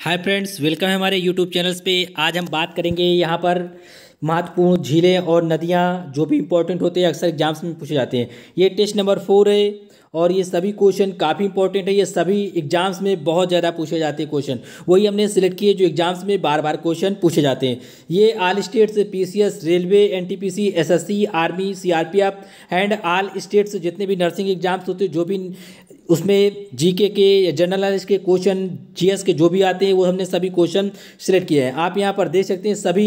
hi friends welcome है हमारे YouTube channels पे आज हम बात करेंगे यहाँ पर महत्वपूर्ण झीलें और नदियाँ जो भी इंपॉर्टेंट होते हैं अक्सर एग्जाम्स में पूछे जाते हैं ये टेस्ट नंबर फोर है और ये सभी क्वेश्चन काफ़ी इंपॉर्टेंट है ये सभी एग्जाम्स में बहुत ज़्यादा पूछे जाते हैं क्वेश्चन वही हमने सेलेक्ट किए जो एग्जाम्स में बार बार क्वेश्चन पूछे जाते हैं ये all states PCS railway NTPC SSC army CRPF and all states जितने भी नर्सिंग एग्जाम्स होते हैं जो भी उसमें जीके के या जनरल नॉलेज के क्वेश्चन जीएस के जो भी आते हैं वो हमने सभी क्वेश्चन सिलेक्ट किए हैं आप यहाँ पर देख सकते हैं सभी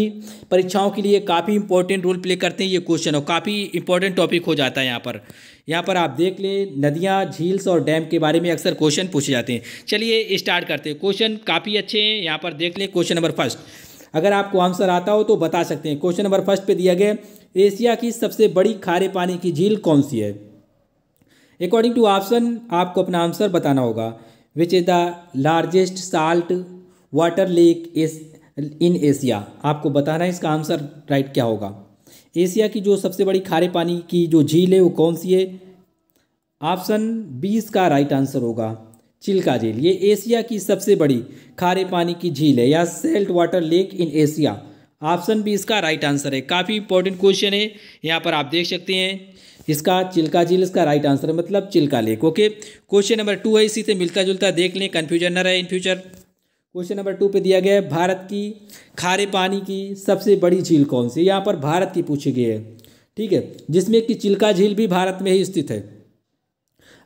परीक्षाओं के लिए काफ़ी इंपॉर्टेंट रोल प्ले करते हैं ये क्वेश्चन और काफ़ी इंपॉर्टेंट टॉपिक हो जाता है यहाँ पर यहाँ पर आप देख लें नदियाँ झील्स और डैम के बारे में अक्सर क्वेश्चन पूछे जाते हैं चलिए स्टार्ट करते हैं क्वेश्चन काफ़ी अच्छे हैं यहाँ पर देख लें क्वेश्चन नंबर फर्स्ट अगर आपको आंसर आता हो तो बता सकते हैं क्वेश्चन नंबर फर्स्ट पर दिया गया एशिया की सबसे बड़ी खारे पानी की झील कौन सी है अकॉर्डिंग टू ऑप्शन आपको अपना आंसर बताना होगा which is the largest salt water lake is in Asia आपको बताना है इसका आंसर राइट क्या होगा एशिया की जो सबसे बड़ी खारे पानी की जो झील है वो कौन सी है ऑप्शन बी इसका राइट आंसर होगा चिल्का झील ये एशिया की सबसे बड़ी खारे पानी की झील है या salt water lake in Asia option B इसका राइट आंसर है काफ़ी इंपॉर्टेंट क्वेश्चन है यहाँ पर आप देख सकते हैं इसका चिल्का झील इसका राइट आंसर है मतलब Chilka lake okay question number two है इसी से मिलता जुलता देख लें कन्फ्यूजन न रहे in future question number two पे दिया गया है भारत की खारे पानी की सबसे बड़ी झील कौन सी यहाँ पर भारत की पूछी गई है ठीक है जिसमें कि चिल्का झील भी भारत में ही स्थित है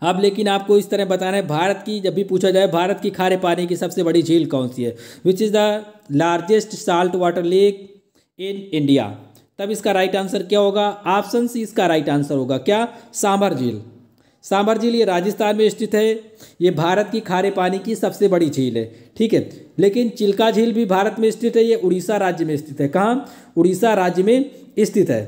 अब लेकिन आपको इस तरह बताना है भारत की जब भी पूछा जाए भारत की खारे पानी की सबसे बड़ी झील कौन सी है which is the largest salt water lake in India तब इसका राइट आंसर क्या होगा ऑप्शन सी इसका राइट आंसर होगा क्या सांभर झील सांभर झील ये राजस्थान में स्थित है ये भारत की खारे पानी की सबसे बड़ी झील है ठीक है लेकिन चिल्का झील भी भारत में स्थित है ये उड़ीसा राज्य में स्थित है कहाँ उड़ीसा राज्य में स्थित है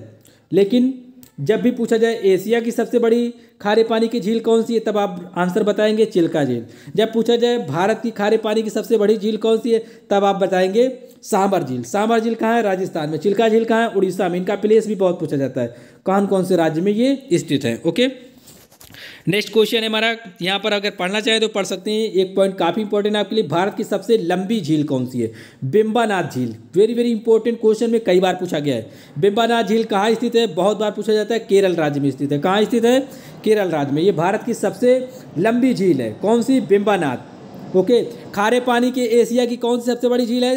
लेकिन जब भी पूछा जाए एशिया की सबसे बड़ी खारे पानी की झील कौन सी है तब आप आंसर बताएंगे चिल्का झील जब पूछा जाए भारत की खारे पानी की सबसे बड़ी झील कौन सी है तब आप बताएंगे सांबर झील सांबर झील कहाँ है राजस्थान में चिल्का झील कहाँ है उड़ीसा में इनका प्लेस भी बहुत पूछा जाता है कौन कौन से राज्य में ये स्थित है ओके नेक्स्ट क्वेश्चन है हमारा यहाँ पर अगर पढ़ना चाहें तो पढ़ सकते हैं एक पॉइंट काफ़ी इंपॉर्टेंट है आपके लिए भारत की सबसे लंबी झील कौन सी है बिम्बानाथ झील वेरी वेरी इंपॉर्टेंट क्वेश्चन में कई बार पूछा गया है बिम्बानाथ झील कहाँ स्थित है बहुत बार पूछा जाता है केरल राज्य में स्थित है कहाँ स्थित है केरल राज्य में ये भारत की सबसे लंबी झील है कौन सी बिम्बानाथ ओके खारे पानी के एशिया की कौन सी सबसे बड़ी झील है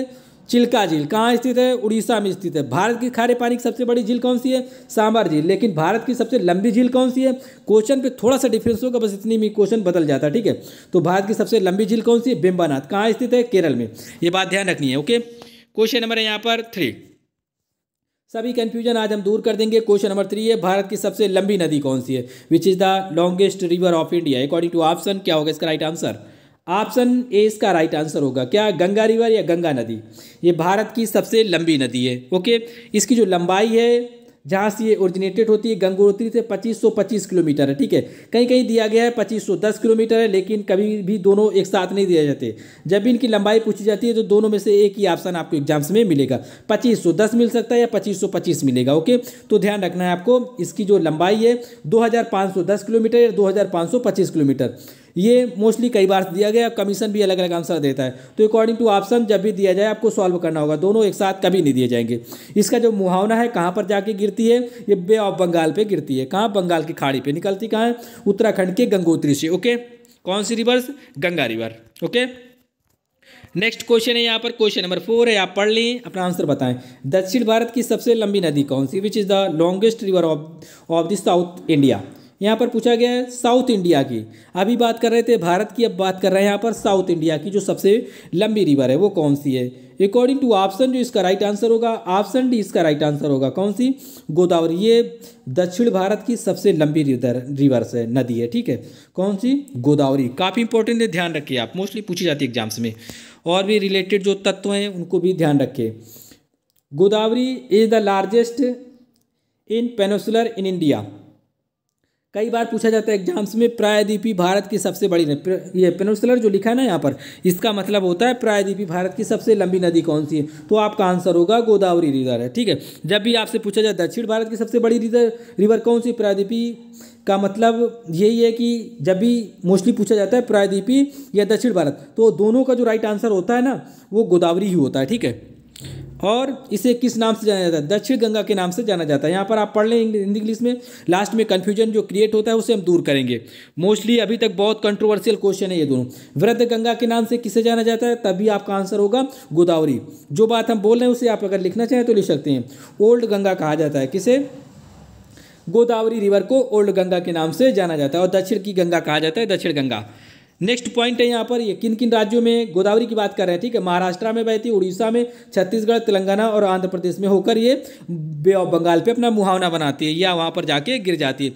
चिल्का झील कहाँ स्थित है उड़ीसा में स्थित है भारत की खारे पानी की सबसे बड़ी झील कौन सी है सांबर झील लेकिन भारत की सबसे लंबी झील कौन सी है क्वेश्चन पे थोड़ा सा डिफरेंस होगा बस इतनी में क्वेश्चन बदल जाता है ठीक है तो भारत की सबसे लंबी झील कौन सी है बिम्बानाथ कहाँ स्थित है केरल में ये बात ध्यान रखनी है ओके क्वेश्चन नंबर है यहाँ पर थ्री सभी कन्फ्यूजन आज हम दूर कर देंगे क्वेश्चन नंबर थ्री है भारत की सबसे लंबी नदी कौन सी है which is the longest river of India according to option क्या होगा इसका राइट आंसर ऑप्शन ए इसका राइट आंसर होगा क्या गंगा रिवर या गंगा नदी ये भारत की सबसे लंबी नदी है ओके इसकी जो लंबाई है जहाँ से ये ओरिजिनेटेड होती है गंगोत्री से 2525 किलोमीटर है ठीक है कहीं कहीं दिया गया है 2510 किलोमीटर है लेकिन कभी भी दोनों एक साथ नहीं दिए जाते जब भी इनकी लंबाई पूछी जाती है तो दोनों में से एक ही ऑप्शन आपको एग्जाम्स में मिलेगा 2510 मिल सकता है या 2525 मिलेगा ओके तो ध्यान रखना है आपको इसकी जो लंबाई है दो किलोमीटर या दो किलोमीटर ये मोस्टली कई बार दिया गया कमीशन भी अलग अलग आंसर देता है तो अकॉर्डिंग टू ऑप्शन जब भी दिया जाए आपको सॉल्व करना होगा दोनों एक साथ कभी नहीं दिए जाएंगे इसका जो मुहावना है कहाँ पर जाके गिरती है ये बे ऑफ बंगाल पर गिरती है कहाँ बंगाल की खाड़ी पर निकलती कहाँ है उत्तराखंड के गंगोत्री से ओके कौन सी rivers Ganga river okay next question है यहाँ पर क्वेश्चन नंबर फोर है आप पढ़ लें अपना आंसर बताएं दक्षिण भारत की सबसे लंबी नदी कौन सी which is the longest river of of the south India यहाँ पर पूछा गया है साउथ इंडिया की अभी बात कर रहे थे भारत की अब बात कर रहे हैं यहाँ पर साउथ इंडिया की जो सबसे लंबी रिवर है वो कौन सी है अकॉर्डिंग टू ऑप्शन जो इसका राइट आंसर होगा ऑप्शन डी इसका राइट आंसर होगा कौन सी गोदावरी ये दक्षिण भारत की सबसे लंबी रिवर्स है नदी है ठीक है कौन सी गोदावरी काफ़ी इंपॉर्टेंट है ध्यान रखिए आप मोस्टली पूछी जाती है एग्जाम्स में और भी रिलेटेड जो तत्व हैं उनको भी ध्यान रखिए Godavari is the largest in peninsular in India कई बार पूछा जाता है एग्जाम्स में प्रायद्वीपी भारत की सबसे बड़ी नदी ये पेनोसलर जो लिखा है ना यहाँ पर इसका मतलब होता है प्रायद्वीपी भारत की सबसे लंबी नदी कौन सी है तो आपका आंसर होगा गोदावरी रिवर है ठीक है जब भी आपसे पूछा जाए दक्षिण भारत की सबसे बड़ी रिवर रिवर कौन सी प्रायद्वीपी का मतलब यही है कि जब भी मोस्टली पूछा जाता है प्रायद्वीपी या दक्षिण भारत तो दोनों का जो राइट आंसर होता है ना वो गोदावरी ही होता है ठीक है और इसे किस नाम से जाना जाता है दक्षिण गंगा के नाम से जाना जाता है यहाँ पर आप पढ़ लें हिंदी इंग्लिश में लास्ट में कन्फ्यूजन जो क्रिएट होता है उसे हम दूर करेंगे मोस्टली अभी तक बहुत कंट्रोवर्शियल क्वेश्चन है ये दोनों वृद्ध गंगा के नाम से किसे जाना जाता है तभी आपका आंसर होगा गोदावरी जो बात हम बोल रहे हैं उसे आप अगर लिखना चाहें तो लिख सकते हैं ओल्ड गंगा कहा जाता है किसे गोदावरी रिवर को ओल्ड गंगा के नाम से जाना जाता है और दक्षिण की गंगा कहा जाता है दक्षिण गंगा नेक्स्ट पॉइंट है यहाँ पर ये किन किन राज्यों में गोदावरी की बात कर रहे हैं ठीक है महाराष्ट्र में बहती है उड़ीसा में छत्तीसगढ़ तेलंगाना और आंध्र प्रदेश में होकर ये बंगाल पे अपना मुहावना बनाती है या वहाँ पर जाके गिर जाती है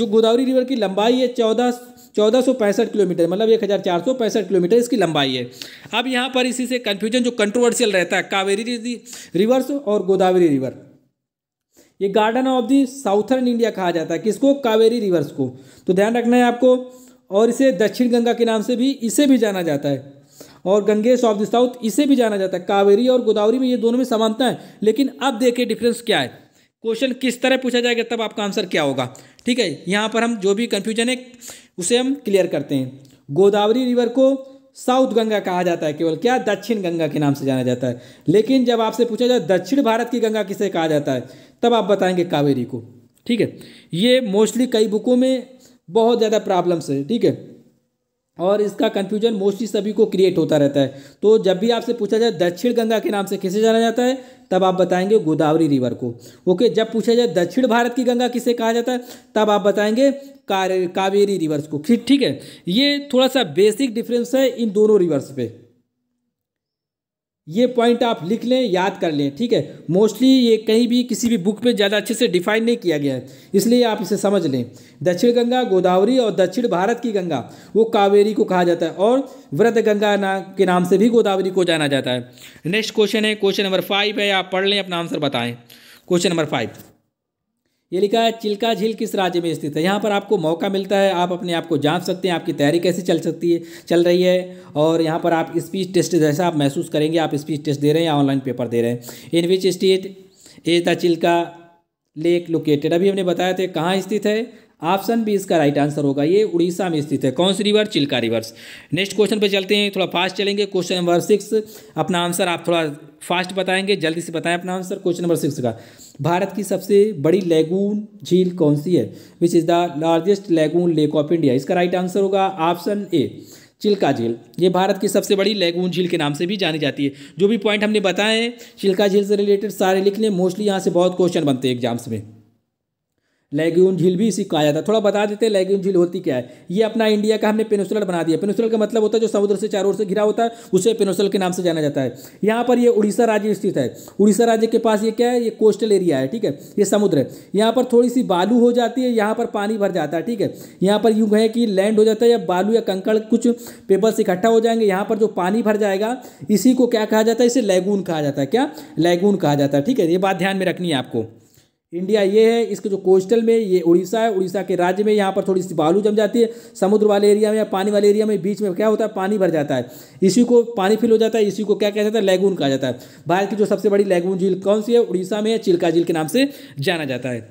जो गोदावरी रिवर की लंबाई है चौदह चौदह सौ पैंसठ किलोमीटर मतलब एक हज़ार चार सौ पैंसठ किलोमीटर इसकी लंबाई है अब यहाँ पर इसी से कन्फ्यूजन जो कंट्रोवर्शियल रहता है कावेरी रिवर्स और गोदावरी रिवर ये garden of the southern India कहा जाता है किसको कावेरी रिवर्स को तो ध्यान रखना है आपको और इसे दक्षिण गंगा के नाम से भी इसे भी जाना जाता है और गंगेश ऑफ द साउथ इसे भी जाना जाता है कावेरी और गोदावरी में ये दोनों में समानता है लेकिन अब देखिए डिफरेंस क्या है क्वेश्चन किस तरह पूछा जाएगा तब आपका आंसर क्या होगा ठीक है यहाँ पर हम जो भी कन्फ्यूजन है उसे हम क्लियर करते हैं गोदावरी रिवर को साउथ गंगा कहा जाता है केवल क्या दक्षिण गंगा के नाम से जाना जाता है लेकिन जब आपसे पूछा जाए दक्षिण भारत की गंगा किसे कहा जाता है तब आप बताएंगे कावेरी को ठीक है ये मोस्टली कई बुकों में बहुत ज़्यादा प्रॉब्लम्स है ठीक है और इसका कन्फ्यूजन मोस्टली सभी को क्रिएट होता रहता है तो जब भी आपसे पूछा जाए दक्षिण गंगा के नाम से किसे जाना जाता है तब आप बताएंगे गोदावरी रिवर को ओके जब पूछा जाए दक्षिण भारत की गंगा किसे कहा जाता है तब आप बताएंगे कावेरी रिवर्स को ठीक है ये थोड़ा सा बेसिक डिफरेंस है इन दोनों रिवर्स पे ये पॉइंट आप लिख लें याद कर लें ठीक है मोस्टली ये कहीं भी किसी भी बुक में ज़्यादा अच्छे से डिफाइन नहीं किया गया है इसलिए आप इसे समझ लें दक्षिण गंगा गोदावरी और दक्षिण भारत की गंगा वो कावेरी को कहा जाता है और व्रत गंगा ना के नाम से भी गोदावरी को जाना जाता है नेक्स्ट क्वेश्चन है क्वेश्चन नंबर फाइव है आप पढ़ लें अपना आंसर बताएँ क्वेश्चन नंबर फाइव ये लिखा है चिल्का झील किस राज्य में स्थित है यहाँ पर आपको मौका मिलता है आप अपने आप को जांच सकते हैं आपकी तैयारी कैसे चल सकती है चल रही है और यहाँ पर आप स्पीच टेस्ट जैसा आप महसूस करेंगे आप स्पीच टेस्ट दे रहे हैं या ऑनलाइन पेपर दे रहे हैं in which state is the Chilka lake located अभी हमने बताया था कहाँ स्थित है ऑप्शन बी इसका राइट आंसर होगा ये उड़ीसा में स्थित है कौन सी river Chilka rivers next question पे चलते हैं थोड़ा फास्ट चलेंगे क्वेश्चन नंबर सिक्स अपना आंसर आप थोड़ा फास्ट बताएंगे जल्दी से बताएं अपना आंसर क्वेश्चन नंबर सिक्स का भारत की सबसे बड़ी लेगून झील कौन सी है which is the largest lagoon lake of India इसका राइट आंसर होगा ऑप्शन ए चिल्का झील ये भारत की सबसे बड़ी लेगून झील के नाम से भी जानी जाती है जो भी पॉइंट हमने बताए हैं चिल्का झील से रिलेटेड सारे लिख लें मोस्टली यहाँ से बहुत क्वेश्चन बनते हैं एग्जाम्स में लेग्यून झील भी इसी कहा जाता है थोड़ा बता देते हैं लेग्यून झील होती क्या है ये अपना इंडिया का हमने पेनोसुलर बना दिया पेनोसुलर का मतलब होता है जो समुद्र से चारों ओर से घिरा होता है उसे पेनोसल के नाम से जाना जाता है यहाँ पर ये उड़ीसा राज्य स्थित है उड़ीसा राज्य के पास ये क्या है ये कोस्टल एरिया है ठीक है ये समुद्र है यहाँ पर थोड़ी सी बालू हो जाती है यहाँ पर पानी भर जाता है ठीक है यहाँ पर यूँ है कि लैंड हो जाता है या बालू या कंकड़ कुछ पेपर्स इकट्ठा हो जाएंगे यहाँ पर जो पानी भर जाएगा इसी को क्या कहा जाता है इसे लेगून कहा जाता है क्या लैगून कहा जाता है ठीक है ये बात ध्यान में रखनी है आपको इंडिया ये है इसके जो कोस्टल में ये उड़ीसा है उड़ीसा के राज्य में यहाँ पर थोड़ी सी बालू जम जाती है समुद्र वाले एरिया में या पानी वाले एरिया में बीच में क्या होता है पानी भर जाता है इसी को पानी फिल हो जाता है इसी को क्या कहा जाता है लैगून कहा जाता है भारत की जो सबसे बड़ी लैगून झील कौन सी है उड़ीसा में चिल्का झील के नाम से जाना जाता है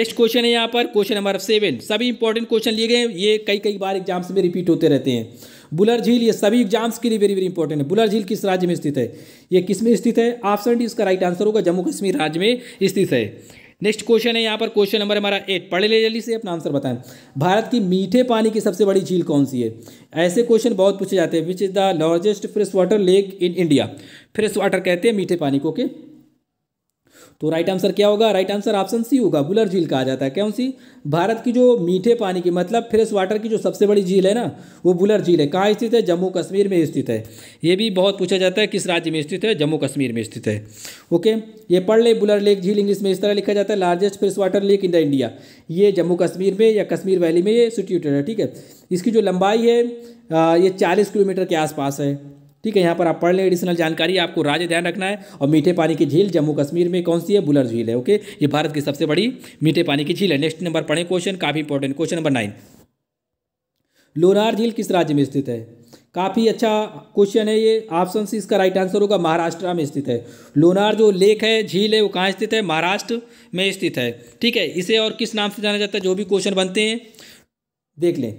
नेक्स्ट क्वेश्चन है यहाँ पर क्वेश्चन नंबर सेवन सभी इंपॉर्टेंट क्वेश्चन लिए गए ये कई कई बार एग्जाम्स में रिपीट होते रहते हैं बुलर झील ये सभी एग्जाम्स के लिए वेरी वेरी इंपॉर्टेंट है बुलर झील किस राज्य में स्थित है ये किस में स्थित है ऑप्शन डी इसका राइट आंसर होगा जम्मू कश्मीर राज्य में स्थित है नेक्स्ट क्वेश्चन है यहाँ पर क्वेश्चन नंबर हमारा एट पढ़ ले जल्दी से अपना आंसर बताएं भारत की मीठे पानी की सबसे बड़ी झील कौन सी है ऐसे क्वेश्चन बहुत पूछे जाते हैं which is the largest fresh water lake in India fresh water कहते हैं मीठे पानी को के तो राइट आंसर क्या होगा राइट आंसर ऑप्शन सी होगा बुलर झील कहा जाता है कौन सी भारत की जो मीठे पानी की मतलब फ्रेश वाटर की जो सबसे बड़ी झील है ना वो बुलर झील है कहाँ स्थित है जम्मू कश्मीर में स्थित है ये भी बहुत पूछा जाता है किस राज्य में स्थित है जम्मू कश्मीर में स्थित है ओके ये पढ़ ले बुलर लेक झील इंग्लिश में इस तरह लिखा जाता है largest fresh water lake in the India ये जम्मू कश्मीर में या कश्मीर वैली में ये सिट्यूटेड है ठीक है इसकी जो लंबाई है ये चालीस किलोमीटर के आसपास है ठीक है यहाँ पर आप पढ़ लें एडिशनल जानकारी आपको राज्य ध्यान रखना है और मीठे पानी की झील जम्मू कश्मीर में कौन सी है बुलर झील है ओके ये भारत की सबसे बड़ी मीठे पानी की झील है नेक्स्ट नंबर पढ़ें क्वेश्चन काफ़ी important question number nine Lonar झील किस राज्य में स्थित है काफ़ी अच्छा क्वेश्चन है ये ऑप्शन सी इसका राइट आंसर होगा महाराष्ट्र में स्थित है लोनार जो लेक है झील है वो कहाँ स्थित है महाराष्ट्र में स्थित है ठीक है इसे और किस नाम से जाना जाता है जो भी क्वेश्चन बनते हैं देख लें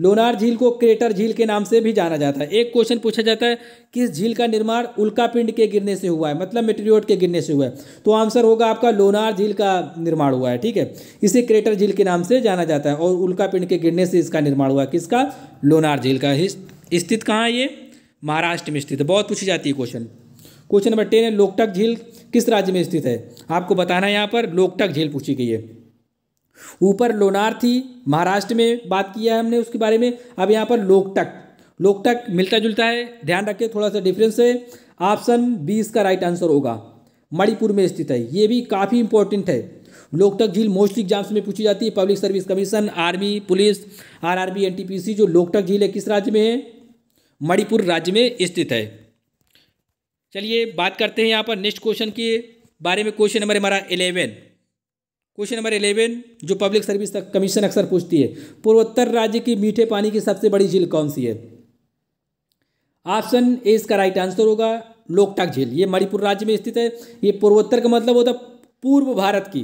लोनार झील को क्रेटर झील के नाम से भी जाना जाता है एक क्वेश्चन पूछा जाता है किस झील का निर्माण उल्का पिंड के गिरने से हुआ है मतलब मेटेरियोट के गिरने से हुआ है तो आंसर होगा आपका लोनार झील का निर्माण हुआ है ठीक है इसे क्रेटर झील के नाम से जाना जाता है और उल्का पिंड के गिरने से इसका निर्माण हुआ है किसका लोनार झील का स्थित कहाँ है ये महाराष्ट्र में स्थित है बहुत पूछी जाती है क्वेश्चन क्वेश्चन नंबर टेन है लोकटक झील किस राज्य में स्थित है आपको बताना है यहाँ पर लोकटक झील पूछी गई है ऊपर लोनार थी महाराष्ट्र में बात किया है हमने उसके बारे में अब यहाँ पर लोकटक लोकटक मिलता जुलता है ध्यान रखिए थोड़ा सा डिफरेंस है ऑप्शन बी इसका राइट आंसर होगा मणिपुर में स्थित है ये भी काफ़ी इंपॉर्टेंट है लोकटक झील मोस्टली एग्जाम्स में पूछी जाती है public service commission army police RRB NTPC जो लोकटक झील है किस राज्य में है मणिपुर राज्य में स्थित है चलिए बात करते हैं यहाँ पर नेक्स्ट क्वेश्चन के बारे में क्वेश्चन नंबर हमारा इलेवन क्वेश्चन नंबर इलेवन जो पब्लिक सर्विस कमीशन अक्सर पूछती है पूर्वोत्तर राज्य की मीठे पानी की सबसे बड़ी झील कौन सी है ऑप्शन ए इसका राइट आंसर होगा लोकटाक झील ये मणिपुर राज्य में स्थित है ये पूर्वोत्तर का मतलब होता पूर्व भारत की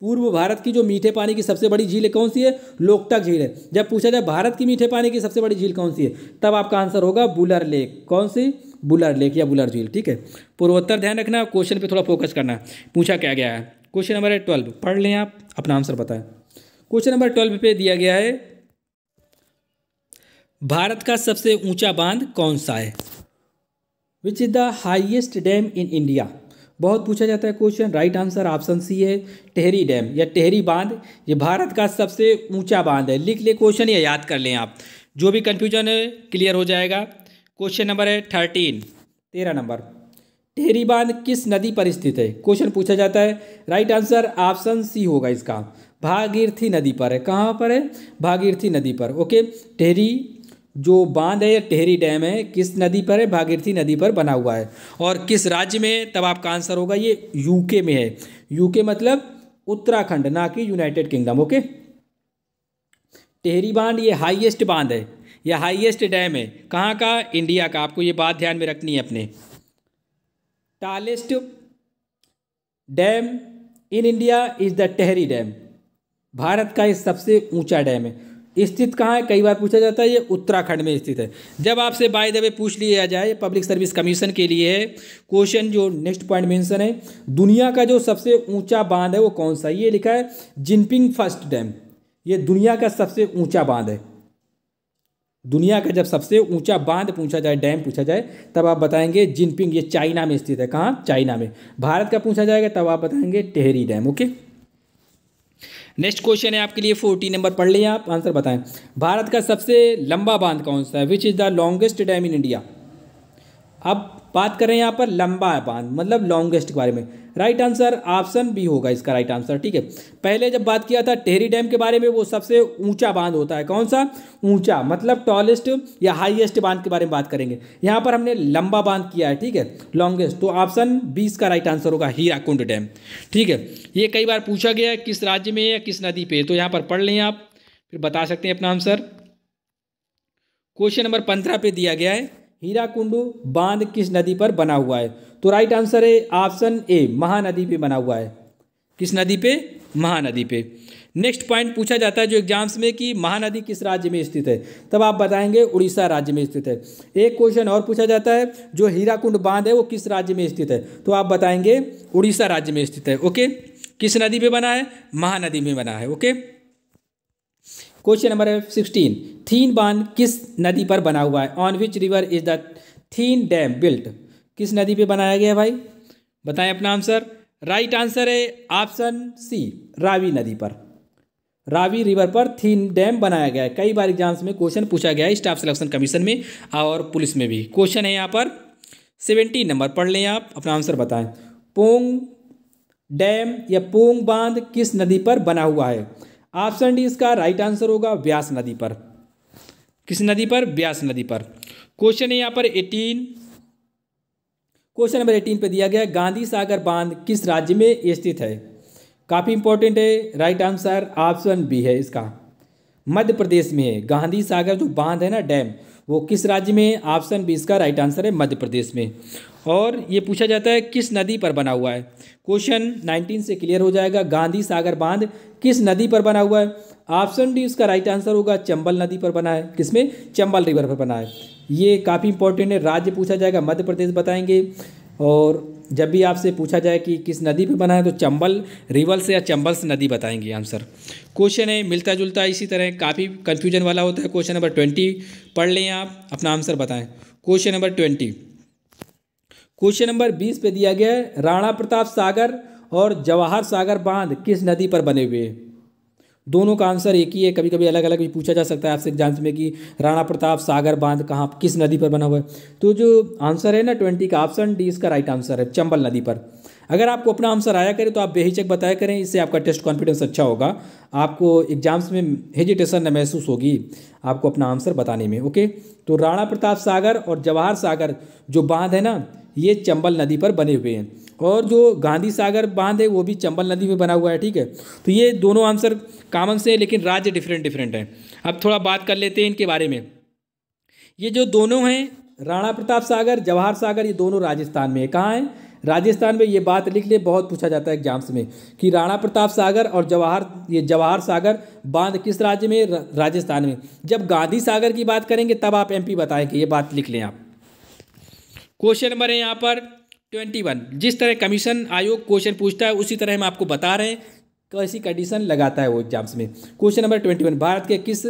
पूर्व भारत की जो मीठे पानी की सबसे बड़ी झील है कौन सी है लोकटक झील है जब पूछा जाए भारत की मीठे पानी की सबसे बड़ी झील कौन सी है तब आपका आंसर होगा बुलर लेक कौन सी बुलर लेक या बुलर झील ठीक है पूर्वोत्तर ध्यान रखना क्वेश्चन पे थोड़ा फोकस करना पूछा क्या गया है क्वेश्चन नंबर है ट्वेल्व पढ़ लें आप अपना आंसर बताएं क्वेश्चन नंबर ट्वेल्व पे दिया गया है भारत का सबसे ऊंचा बांध कौन सा है which is the highest dam in India बहुत पूछा जाता है question right answer option C है टेहरी डैम या टेहरी बांध ये भारत का सबसे ऊंचा बांध है लिख ले क्वेश्चन या याद कर लें आप जो भी कन्फ्यूजन है क्लियर हो जाएगा क्वेश्चन नंबर है थर्टीन तेरह नंबर टेहरी बांध किस नदी पर स्थित है क्वेश्चन पूछा जाता है राइट आंसर ऑप्शन सी होगा इसका भागीरथी नदी पर है कहाँ पर है भागीरथी नदी पर ओके टेहरी जो बांध है या टेहरी डैम है किस नदी पर है भागीरथी नदी पर बना हुआ है और किस राज्य में है तब आपका आंसर होगा ये यूके में है यूके मतलब उत्तराखंड ना कि यूनाइटेड किंगडम ओके टेहरी बांध ये हाईएस्ट बांध है या हाईएस्ट डैम है कहाँ का इंडिया का आपको ये बात ध्यान में रखनी है अपने tallest dam in India is the Tehri dam भारत का ये सबसे ऊंचा डैम है स्थित कहाँ है कई बार पूछा जाता है ये उत्तराखंड में स्थित है जब आपसे बाय द वे पूछ लिया जाए पब्लिक सर्विस कमीशन के लिए है क्वेश्चन जो नेक्स्ट पॉइंट मेंशन है दुनिया का जो सबसे ऊंचा बांध है वो कौन सा ये लिखा है जिनपिंग फर्स्ट डैम ये दुनिया का सबसे ऊंचा बांध है दुनिया का जब सबसे ऊंचा बांध पूछा जाए डैम पूछा जाए तब आप बताएंगे जिनपिंग ये चाइना में स्थित है कहाँ चाइना में भारत का पूछा जाएगा तब आप बताएंगे Tehri dam okay next question है आपके लिए फोर्टी नंबर पढ़ लें आप आंसर बताएं भारत का सबसे लंबा बांध कौन सा है which is the longest dam in India अब बात करें यहाँ पर लंबा बांध मतलब लॉन्गेस्ट के बारे में राइट आंसर ऑप्शन बी होगा इसका राइट आंसर ठीक है पहले जब बात किया था टेहरी डैम के बारे में वो सबसे ऊंचा बांध होता है कौन सा ऊंचा मतलब टॉलेस्ट या हाईएस्ट बांध के बारे में बात करेंगे यहाँ पर हमने लंबा बांध किया है ठीक है लॉन्गेस्ट तो ऑप्शन बीस का राइट आंसर होगा हीरा डैम ठीक है ये कई बार पूछा गया है किस राज्य में या किस नदी पर तो यहाँ पर पढ़ लें आप फिर बता सकते हैं अपना आंसर क्वेश्चन नंबर पंद्रह पे दिया गया है हीराकुंडू बांध किस नदी पर बना हुआ है तो राइट आंसर है ऑप्शन ए महानदी पे बना हुआ है किस नदी पे महानदी पे नेक्स्ट पॉइंट पूछा जाता है जो एग्जाम्स में कि महानदी किस राज्य में स्थित है तब आप बताएंगे उड़ीसा राज्य में स्थित है एक क्वेश्चन और पूछा जाता है जो हीराकुंड बांध है वो किस राज्य में स्थित है तो आप बताएंगे उड़ीसा राज्य में स्थित है ओके किस नदी पे बना है महानदी में बना है okay question number sixteen Thein बांध किस नदी पर बना हुआ है on which river is the Thein dam built किस नदी पे बनाया गया है भाई बताएं अपना आंसर राइट आंसर है ऑप्शन सी रावी नदी पर रावी रिवर पर थीन डैम बनाया गया है कई बार एग्जाम्स में क्वेश्चन पूछा गया है स्टाफ सिलेक्शन कमीशन में और पुलिस में भी क्वेश्चन है यहाँ पर सेवेंटीन नंबर पढ़ लें आप अपना आंसर बताएं पोंग डैम या पोंग बांध किस नदी पर बना हुआ है ऑप्शन डी इसका राइट आंसर होगा व्यास नदी पर किस नदी पर व्यास नदी पर क्वेश्चन है यहां पर एटीन क्वेश्चन नंबर एटीन पे दिया गया गांधी सागर बांध किस राज्य में स्थित है काफ़ी इंपॉर्टेंट है राइट आंसर ऑप्शन बी है इसका मध्य प्रदेश में है गांधी सागर जो बांध है ना डैम वो किस राज्य में ऑप्शन बी इसका राइट आंसर है मध्य प्रदेश में और ये पूछा जाता है किस नदी पर बना हुआ है क्वेश्चन 19 से क्लियर हो जाएगा गांधी सागर बांध किस नदी पर बना हुआ है ऑप्शन डी उसका राइट आंसर होगा चंबल नदी पर बना है किसमें चंबल रिवर पर बना है ये काफ़ी इंपॉर्टेंट है राज्य पूछा जाएगा मध्य प्रदेश बताएंगे और जब भी आपसे पूछा जाए कि किस नदी पे बना है तो चंबल रिवल से या चंबल से नदी बताएंगे आंसर क्वेश्चन है मिलता जुलता इसी तरह काफ़ी कन्फ्यूजन वाला होता है क्वेश्चन नंबर ट्वेंटी पढ़ लें आप अपना आंसर बताएं question number twenty question number बीस पे दिया गया है राणा प्रताप सागर और जवाहर सागर बांध किस नदी पर बने हुए हैं दोनों का आंसर एक ही है कभी कभी अलग अलग भी पूछा जा सकता है आपसे एग्जाम्स में कि राणा प्रताप सागर बांध कहाँ किस नदी पर बना हुआ है तो जो आंसर है ना ट्वेंटी का ऑप्शन डी इसका राइट आंसर है चंबल नदी पर अगर आपको अपना आंसर आया करें तो आप बेहिचक बताया करें इससे आपका टेस्ट कॉन्फिडेंस अच्छा होगा आपको एग्जाम्स में हेजिटेशन न महसूस होगी आपको अपना आंसर बताने में ओके तो राणा प्रताप सागर और जवाहर सागर जो बांध है ना ये चंबल नदी पर बने हुए हैं और जो गांधी सागर बांध है वो भी चंबल नदी में बना हुआ है ठीक है तो ये दोनों आंसर कामन से है लेकिन राज्य डिफरेंट डिफरेंट हैं अब थोड़ा बात कर लेते हैं इनके बारे में ये जो दोनों हैं राणा प्रताप सागर जवाहर सागर ये दोनों राजस्थान में है कहाँ हैं राजस्थान में ये बात लिख ले बहुत पूछा जाता है एग्जाम्स में कि राणा प्रताप सागर और जवाहर ये जवाहर सागर बांध किस राज्य में राजस्थान में जब गांधी सागर की बात करेंगे तब आप एमपी बताएं कि ये बात लिख लें आप क्वेश्चन नंबर है यहाँ पर ट्वेंटी वन जिस तरह कमीशन आयोग क्वेश्चन पूछता है उसी तरह हम आपको बता रहे हैं कैसी कंडीशन लगाता है वो एग्जाम्स में question number twenty one Bharat के किस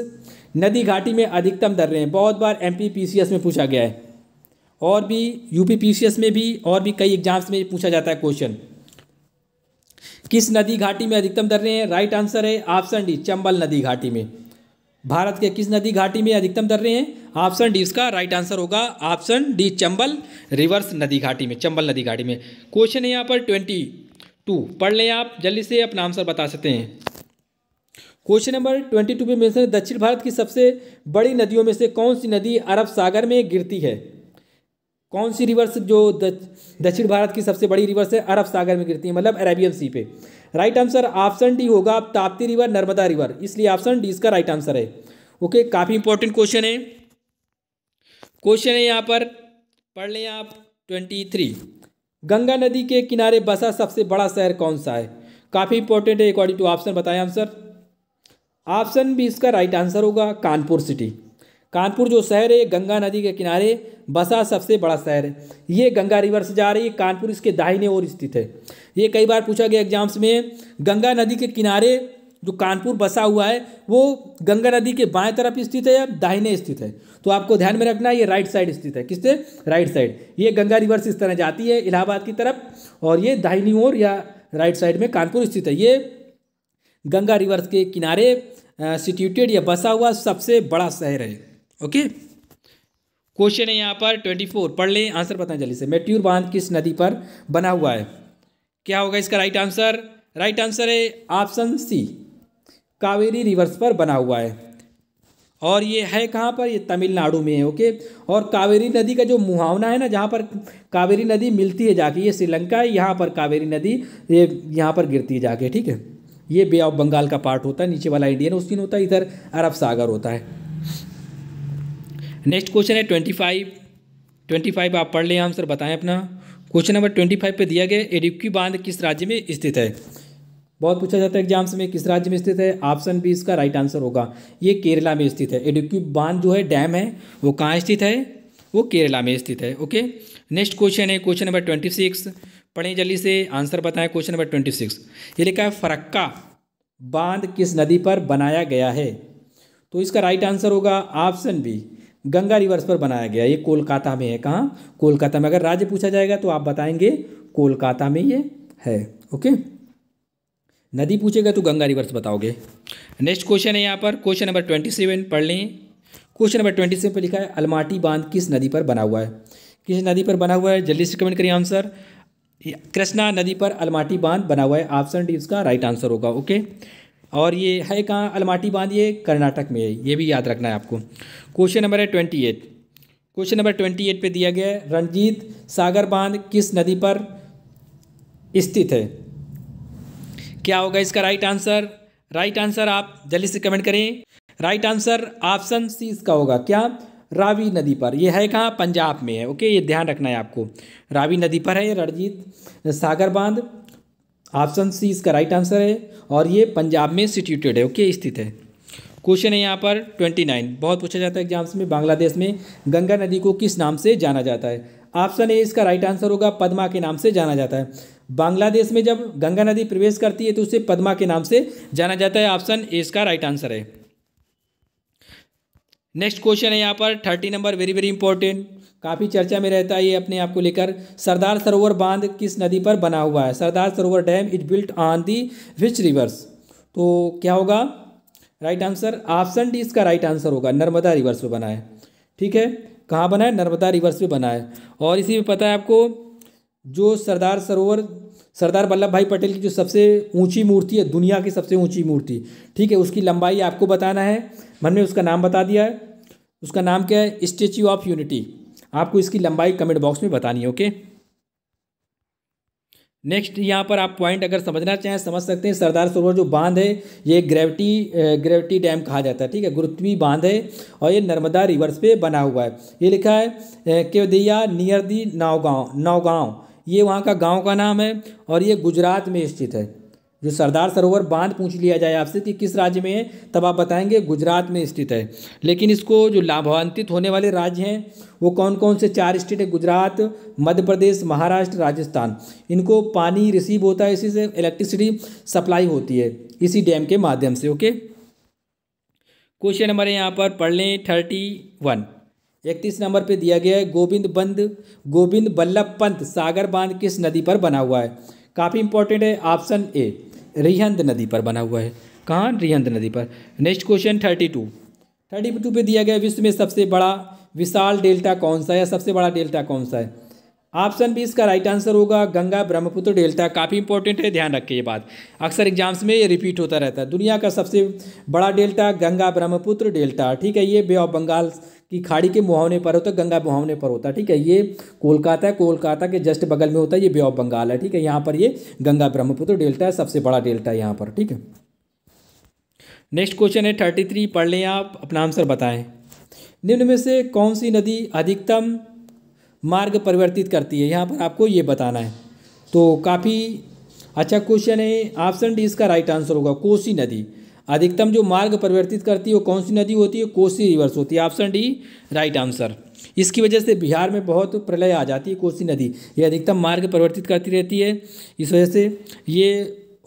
नदी घाटी में अधिकतम दर रहे हैं बहुत बार एम पी में पूछा गया है और भी यू एस में भी और भी कई एग्जाम्स में पूछा जाता है क्वेश्चन किस नदी घाटी में अधिकतम दर रहे हैं राइट आंसर है ऑप्शन डी चंबल नदी घाटी में भारत के किस नदी घाटी में अधिकतम दर्रे हैं ऑप्शन डी इसका राइट आंसर होगा ऑप्शन डी चंबल रिवर्स नदी घाटी में चंबल नदी घाटी में क्वेश्चन है यहाँ पर ट्वेंटी टू पढ़ लें आप जल्दी से अपना आंसर बता सकते हैं क्वेश्चन नंबर ट्वेंटी टू में दक्षिण भारत की सबसे बड़ी नदियों में से कौन सी नदी अरब सागर में गिरती है कौन सी रिवर्स जो दक्षिण भारत की सबसे बड़ी रिवर्स है अरब सागर में गिरती है मतलब अरेबियन सी पे राइट आंसर ऑप्शन डी होगा ताप्ती रिवर नर्मदा रिवर इसलिए ऑप्शन डी इसका राइट आंसर है ओके काफ़ी इंपॉर्टेंट क्वेश्चन है क्वेश्चन है यहाँ पर पढ़ लें आप ट्वेंटी थ्री गंगा नदी के किनारे बसा सबसे बड़ा शहर कौन सा है काफ़ी इंपॉर्टेंट है अकॉर्डिंग टू ऑप्शन बताएं आंसर ऑप्शन भी इसका राइट आंसर होगा कानपुर सिटी कानपुर जो शहर है गंगा नदी के किनारे बसा सबसे बड़ा शहर है ये गंगा रिवर से जा रही है कानपुर इसके दाहिने ओर स्थित है ये कई बार पूछा गया एग्जाम्स में गंगा नदी के किनारे जो कानपुर बसा हुआ है वो गंगा नदी के बाएं तरफ स्थित है या दाहिने स्थित है तो आपको ध्यान में रखना है ये राइट साइड स्थित है किससे राइट साइड ये गंगा रिवर से इस तरह जाती है इलाहाबाद की तरफ और ये दाहिनी ओर या राइट साइड में कानपुर स्थित है ये गंगा रिवर के किनारे सिट्यूटेड या बसा हुआ सबसे बड़ा शहर है ओके क्वेश्चन है यहाँ पर ट्वेंटी फोर पढ़ लें आंसर पता जल्दी से मेट्यूर बांध किस नदी पर बना हुआ है क्या होगा इसका राइट आंसर राइट आंसर है ऑप्शन सी कावेरी रिवर्स पर बना हुआ है और ये है कहाँ पर ये तमिलनाडु में है ओके और कावेरी नदी का जो मुहावना है ना जहाँ पर कावेरी नदी मिलती है जाके ये श्रीलंका है यहाँ पर कावेरी नदी ये यहाँ पर गिरती है जाके ठीक है ये बे ऑफ बंगाल का पार्ट होता है नीचे वाला इंडियन दिन होता है इधर अरब सागर होता है नेक्स्ट क्वेश्चन है ट्वेंटी फाइव ट्वेंटी फाइव आप पढ़ लें आंसर बताएं अपना क्वेश्चन नंबर ट्वेंटी फाइव पर दिया गया एडिक्की बांध किस राज्य में स्थित है बहुत पूछा जाता है एग्जाम्स में किस राज्य में स्थित है ऑप्शन बी इसका राइट आंसर होगा ये केरला में स्थित है एडिक्की बांध जो है डैम है वो कहाँ स्थित है वो केरला में स्थित है ओके नेक्स्ट क्वेश्चन है क्वेश्चन नंबर ट्वेंटी सिक्स पढ़ें जल्दी से आंसर बताएं क्वेश्चन नंबर ट्वेंटी सिक्स ये लिखा है फरक्का बांध किस नदी पर बनाया गया है तो इसका राइट आंसर होगा ऑप्शन बी गंगा रिवर्स पर बनाया गया ये कोलकाता में है कहाँ कोलकाता में अगर राज्य पूछा जाएगा तो आप बताएंगे कोलकाता में ये है ओके नदी पूछेगा तो गंगा रिवर्स बताओगे नेक्स्ट क्वेश्चन है यहाँ पर क्वेश्चन नंबर ट्वेंटी सेवन पढ़ लें क्वेश्चन नंबर ट्वेंटी सेवन पर लिखा है अलमाटी बांध किस नदी पर बना हुआ है किस नदी पर बना हुआ है जल्दी से कमेंट करिए आंसर कृष्णा नदी पर अलमाटी बांध बना हुआ है ऑप्शन डी उसका राइट आंसर होगा ओके और ये है कहाँ अलमाटी बांध ये कर्नाटक में है ये भी याद रखना है आपको क्वेश्चन नंबर है twenty eight question number twenty eight पर दिया गया है रंजीत सागर बांध किस नदी पर स्थित है क्या होगा इसका राइट आंसर राइट आंसर आप जल्दी से कमेंट करें राइट आंसर ऑप्शन सी इसका होगा क्या रावी नदी पर यह है कहाँ पंजाब में है ओके ये ध्यान रखना है आपको रावी नदी पर है ये रणजीत सागर बांध ऑप्शन सी इसका राइट आंसर है और ये पंजाब में सिचुएटेड है ओके स्थित है क्वेश्चन है यहाँ पर ट्वेंटी नाइन बहुत पूछा जाता है एग्जाम्स में बांग्लादेश में गंगा नदी को किस नाम से जाना जाता है ऑप्शन ए इसका राइट आंसर होगा पद्मा के नाम से जाना जाता है बांग्लादेश में जब गंगा नदी प्रवेश करती है तो उसे पद्मा के नाम से जाना जाता है ऑप्शन ए इसका राइट आंसर है नेक्स्ट क्वेश्चन है यहाँ पर thirty number very very important काफ़ी चर्चा में रहता है ये अपने आप को लेकर सरदार सरोवर बांध किस नदी पर बना हुआ है Sardar Sarovar dam is built on the which rivers तो क्या होगा राइट आंसर ऑप्शन डी इसका राइट आंसर होगा नर्मदा रिवर्स पर बना है ठीक है कहाँ बना है नर्मदा रिवर्स पर बना है और इसी में पता है आपको जो सरदार सरोवर सरदार वल्लभ भाई पटेल की जो सबसे ऊंची मूर्ति है दुनिया की सबसे ऊंची मूर्ति ठीक है उसकी लंबाई आपको बताना है मन में उसका नाम बता दिया है उसका नाम क्या है स्टेच्यू ऑफ यूनिटी आपको इसकी लंबाई कमेंट बॉक्स में बतानी है ओके नेक्स्ट यहाँ पर आप पॉइंट अगर समझना चाहें समझ सकते हैं सरदार सरोवर जो बांध है ये ग्रेविटी ग्रेविटी डैम कहा जाता है ठीक है गुरुत्वी बांध है और ये नर्मदा रिवर्स पे बना हुआ है ये लिखा है केवदिया नियर दी नौगांव नौगांव ये वहाँ का गांव का नाम है और ये गुजरात में स्थित है जो सरदार सरोवर बांध पूछ लिया जाए आपसे कि किस राज्य में है तब आप बताएंगे गुजरात में स्थित है लेकिन इसको जो लाभान्वित होने वाले राज्य हैं वो कौन कौन से चार स्टेट है गुजरात मध्य प्रदेश महाराष्ट्र राजस्थान इनको पानी रिसीव होता है इसी से इलेक्ट्रिसिटी सप्लाई होती है इसी डैम के माध्यम से ओके क्वेश्चन हमारे यहाँ पर पढ़ लें थर्टी वन इकतीस नंबर पे दिया गया है गोविंद बंद गोविंद बल्लभ पंत सागर बांध किस नदी पर बना हुआ है काफ़ी इंपॉर्टेंट है ऑप्शन ए रिहंद नदी पर बना हुआ है कहाँ रिहंद नदी पर next question thirty two thirty two पर दिया गया विश्व में सबसे बड़ा विशाल डेल्टा कौन सा है सबसे बड़ा डेल्टा कौन सा है ऑप्शन बी इसका राइट आंसर होगा गंगा ब्रह्मपुत्र डेल्टा काफ़ी इंपॉर्टेंट है ध्यान रखें ये बात अक्सर एग्जाम्स में ये रिपीट होता रहता है दुनिया का सबसे बड़ा डेल्टा गंगा ब्रह्मपुत्र डेल्टा ठीक है ये बे ऑफ बंगाल कि खाड़ी के मुहावने पर होता है गंगा मुहावने पर होता है ठीक है ये कोलकाता है कोलकाता के जस्ट बगल में होता है ये बे ऑफ बंगाल है ठीक है यहाँ पर ये गंगा ब्रह्मपुत्र डेल्टा है सबसे बड़ा डेल्टा है यहाँ पर ठीक है नेक्स्ट क्वेश्चन है थर्टी थ्री पढ़ लें आप अपना आंसर बताएं निम्न में से कौन सी नदी अधिकतम मार्ग परिवर्तित करती है यहाँ पर आपको ये बताना है तो काफ़ी अच्छा क्वेश्चन है ऑप्शन डी इसका राइट आंसर होगा कोसी नदी अधिकतम जो मार्ग परिवर्तित करती है वो कौन सी नदी होती है कोसी रिवर्स होती है ऑप्शन डी राइट आंसर इसकी वजह से बिहार में बहुत प्रलय आ जाती है कोसी नदी ये अधिकतम मार्ग परिवर्तित करती रहती है इस वजह से ये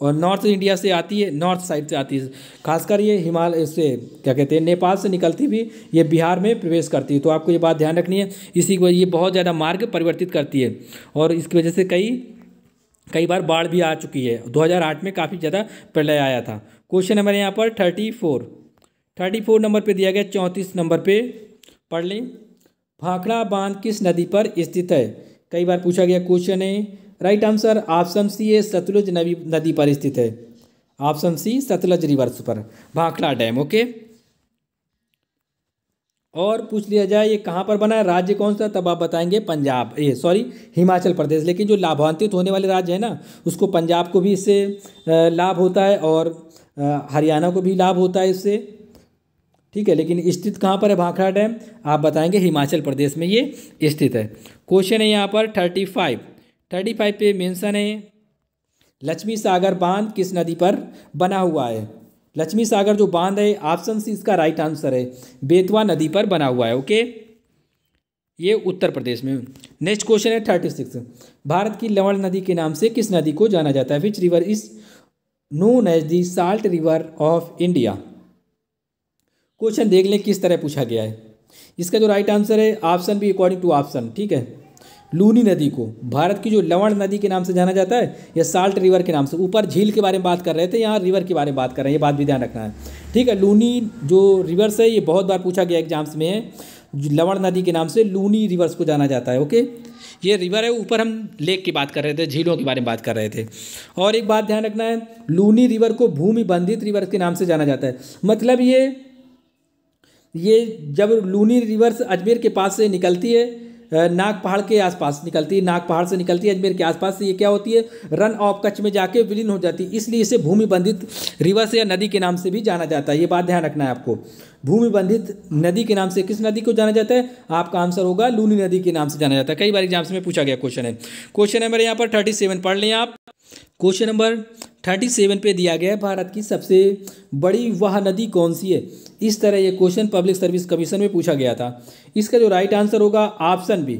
और नॉर्थ इंडिया से आती है नॉर्थ साइड से आती है खासकर ये हिमालय से क्या कहते हैं नेपाल से निकलती भी ये बिहार में प्रवेश करती है तो आपको ये बात ध्यान रखनी है इसी की वजह ये बहुत ज़्यादा मार्ग परिवर्तित करती है और इसकी वजह से कई कई बार बाढ़ भी आ चुकी है 2008 में काफ़ी ज़्यादा प्रलय आया था क्वेश्चन नंबर यहाँ पर thirty four thirty four number पे दिया गया चौंतीस नंबर पे पढ़ लें भाखड़ा बांध किस नदी पर स्थित है कई बार पूछा गया क्वेश्चन है राइट आंसर ऑप्शन सी है सतलुज नदी नदी पर स्थित है ऑप्शन सी सतलुज रिवर्स पर भाखड़ा डैम ओके और पूछ लिया जाए ये कहाँ पर बना है राज्य कौन सा तब आप बताएंगे पंजाब ये सॉरी हिमाचल प्रदेश लेकिन जो लाभान्वित होने वाले राज्य है ना उसको पंजाब को भी इससे लाभ होता है और हरियाणा को भी लाभ होता है इससे ठीक है लेकिन स्थित कहाँ पर है भाखड़ा डैम आप बताएंगे हिमाचल प्रदेश में ये स्थित है क्वेश्चन है यहाँ पर थर्टी फाइव थर्टी फाइव पे मेंशन है लक्ष्मी सागर बांध किस नदी पर बना हुआ है लक्ष्मी सागर जो बांध है ऑप्शन सी इसका राइट आंसर है बेतवा नदी पर बना हुआ है ओके ये उत्तर प्रदेश में नेक्स्ट क्वेश्चन है थर्टी सिक्स भारत की लवण नदी के नाम से किस नदी को जाना जाता है which river is known as the salt river of India question देख लें किस तरह पूछा गया है इसका जो राइट आंसर है ऑप्शन भी अकॉर्डिंग टू ऑप्शन ठीक है लूनी नदी को भारत की जो लवण नदी के नाम से जाना जाता है या साल्ट रिवर के नाम से ऊपर झील के बारे में बात कर रहे थे यहाँ रिवर के बारे में बात कर रहे हैं ये बात भी ध्यान रखना है ठीक है लूनी जो रिवर्स है ये बहुत बार पूछा गया एग्जाम्स में है लवण नदी के नाम से लूनी रिवर्स को जाना जाता है ओके ये रिवर है ऊपर हम लेक की बात कर रहे थे झीलों के बारे में बात कर रहे थे और एक बात ध्यान रखना है लूनी रिवर को भूमि बंधित रिवर के नाम से जाना जाता है मतलब ये ये जब लूनी रिवर्स अजमेर के पास से निकलती है नाग पहाड़ के आसपास निकलती है नाग पहाड़ से निकलती है अजमेर के आसपास से ये क्या होती है रन ऑफ कच्छ में जाके विलीन हो जाती है इसलिए इसे भूमि बंधित रिवर्स या नदी के नाम से भी जाना जाता है ये बात ध्यान रखना है आपको भूमि बंधित नदी के नाम से किस नदी को जाना जाता है आपका आंसर होगा लूनी नदी के नाम से जाना जाता है कई बार एग्जाम्स में पूछा गया क्वेश्चन है क्वेश्चन नंबर यहाँ पर थर्टी सेवन पढ़ लें आप क्वेश्चन नंबर थर्टी सेवन पे दिया गया है भारत की सबसे बड़ी वह नदी कौन सी है इस तरह ये क्वेश्चन पब्लिक सर्विस कमीशन में पूछा गया था इसका जो राइट आंसर होगा ऑप्शन बी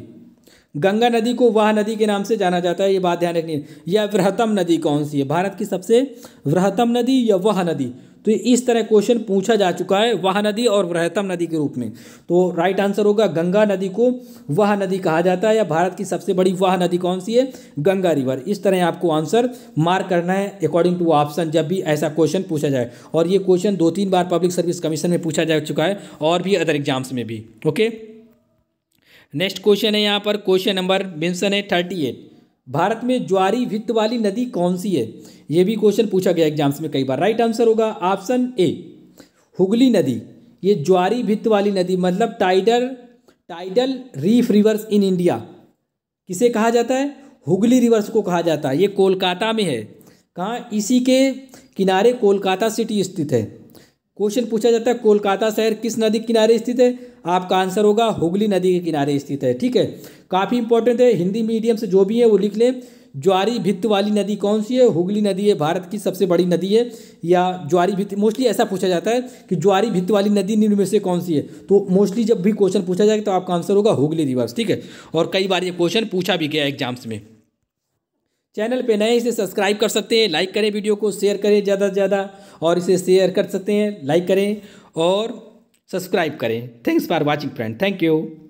गंगा नदी को वह नदी के नाम से जाना जाता है ये बात ध्यान रखनी है यह वृहतम नदी कौन सी है भारत की सबसे वृहतम नदी या वह नदी तो इस तरह क्वेश्चन पूछा जा चुका है वह नदी और वृहतम नदी के रूप में तो राइट आंसर होगा गंगा नदी को वह नदी कहा जाता है या भारत की सबसे बड़ी वह नदी कौन सी है गंगा रिवर इस तरह आपको आंसर मार्क करना है अकॉर्डिंग टू ऑप्शन जब भी ऐसा क्वेश्चन पूछा जाए और ये क्वेश्चन दो तीन बार पब्लिक सर्विस कमीशन में पूछा जा चुका है और भी अदर एग्जाम्स में भी ओके नेक्स्ट क्वेश्चन है यहाँ पर क्वेश्चन नंबर मेंशन है थर्टी एट भारत में ज्वारी वित्त वाली नदी कौन सी है यह भी क्वेश्चन पूछा गया एग्जाम्स में कई बार राइट आंसर होगा ऑप्शन ए हुगली नदी ये ज्वारी भित्त वाली नदी मतलब tidal tidal reef rivers in India किसे कहा जाता है हुगली रिवर्स को कहा जाता है ये कोलकाता में है कहाँ इसी के किनारे कोलकाता सिटी स्थित है क्वेश्चन पूछा जाता है कोलकाता शहर किस नदी के किनारे स्थित है आपका आंसर होगा हुगली नदी के किनारे स्थित है ठीक है काफ़ी इंपॉर्टेंट है हिंदी मीडियम से जो भी है वो लिख लें ज्वारी भित्त वाली नदी कौन सी है हुगली नदी है भारत की सबसे बड़ी नदी है या ज्वारी भित्त मोस्टली ऐसा पूछा जाता है कि ज्वारी भित्त वाली नदी निम्न में से कौन सी है तो मोस्टली जब भी क्वेश्चन पूछा जाएगा तो आपका आंसर होगा हुगली रिवर्स ठीक है और कई बार ये क्वेश्चन पूछा भी गया एग्जाम्स में चैनल पे नए इसे सब्सक्राइब कर सकते हैं लाइक करें वीडियो को शेयर करें ज़्यादा से ज़्यादा और इसे शेयर कर सकते हैं लाइक करें और सब्सक्राइब करें thanks for watching friend thank you